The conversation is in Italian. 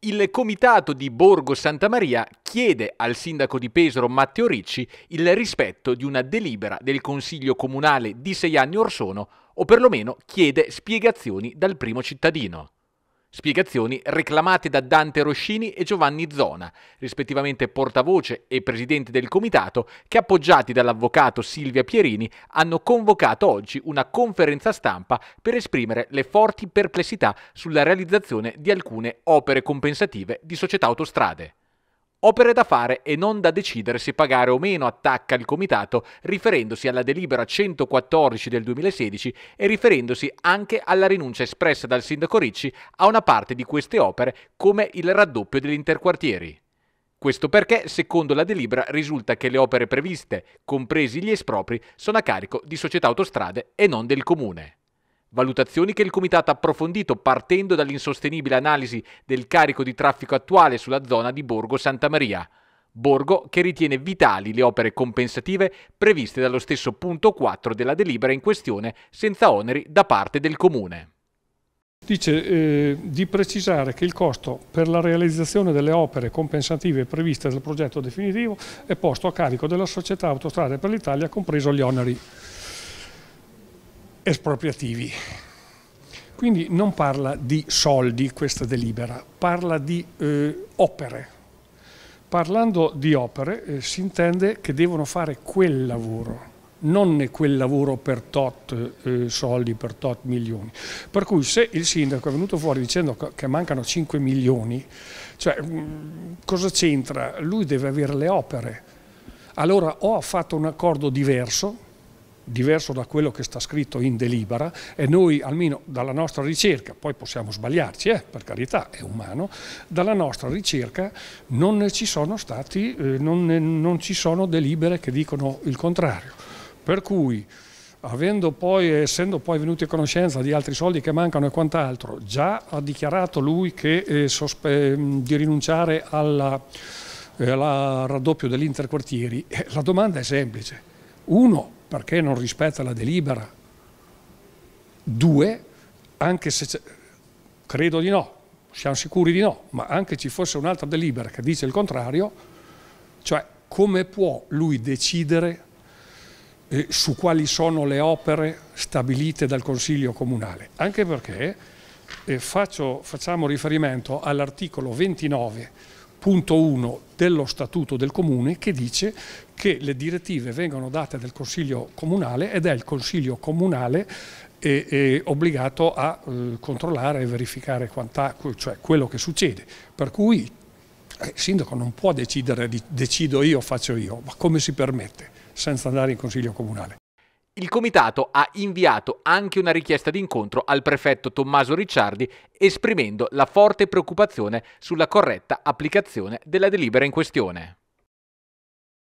Il comitato di Borgo Santa Maria chiede al sindaco di Pesaro Matteo Ricci il rispetto di una delibera del Consiglio Comunale di sei anni or sono, o perlomeno chiede spiegazioni dal primo cittadino. Spiegazioni reclamate da Dante Roscini e Giovanni Zona, rispettivamente portavoce e presidente del comitato, che appoggiati dall'avvocato Silvia Pierini hanno convocato oggi una conferenza stampa per esprimere le forti perplessità sulla realizzazione di alcune opere compensative di società autostrade. Opere da fare e non da decidere se pagare o meno, attacca il comitato, riferendosi alla delibera 114 del 2016 e riferendosi anche alla rinuncia espressa dal sindaco Ricci a una parte di queste opere come il raddoppio degli interquartieri. Questo perché, secondo la delibera, risulta che le opere previste, compresi gli espropri, sono a carico di società autostrade e non del comune. Valutazioni che il Comitato ha approfondito partendo dall'insostenibile analisi del carico di traffico attuale sulla zona di Borgo Santa Maria. Borgo che ritiene vitali le opere compensative previste dallo stesso punto 4 della delibera in questione senza oneri da parte del Comune. Dice eh, di precisare che il costo per la realizzazione delle opere compensative previste dal progetto definitivo è posto a carico della società Autostrade per l'Italia, compreso gli oneri espropriativi. Quindi non parla di soldi questa delibera, parla di eh, opere. Parlando di opere eh, si intende che devono fare quel lavoro, non quel lavoro per tot eh, soldi, per tot milioni. Per cui se il sindaco è venuto fuori dicendo che mancano 5 milioni, cioè mh, mm, cosa c'entra? Lui deve avere le opere. Allora o ha fatto un accordo diverso diverso da quello che sta scritto in delibera e noi almeno dalla nostra ricerca, poi possiamo sbagliarci, eh, per carità è umano, dalla nostra ricerca non ci sono, stati, eh, non, non ci sono delibere che dicono il contrario. Per cui avendo poi, essendo poi venuti a conoscenza di altri soldi che mancano e quant'altro, già ha dichiarato lui che, eh, di rinunciare al eh, raddoppio dell'interquartieri, eh, la domanda è semplice. Uno, perché non rispetta la delibera. Due, anche se credo di no, siamo sicuri di no, ma anche ci fosse un'altra delibera che dice il contrario, cioè come può lui decidere eh, su quali sono le opere stabilite dal Consiglio Comunale? Anche perché eh, faccio, facciamo riferimento all'articolo 29 punto 1 dello statuto del comune che dice che le direttive vengono date dal Consiglio comunale ed è il Consiglio comunale è, eh, è eh, obbligato a eh, controllare e verificare cioè quello che succede. Per cui eh, il sindaco non può decidere di, decido io, faccio io, ma come si permette senza andare in Consiglio comunale il comitato ha inviato anche una richiesta d'incontro al prefetto Tommaso Ricciardi esprimendo la forte preoccupazione sulla corretta applicazione della delibera in questione.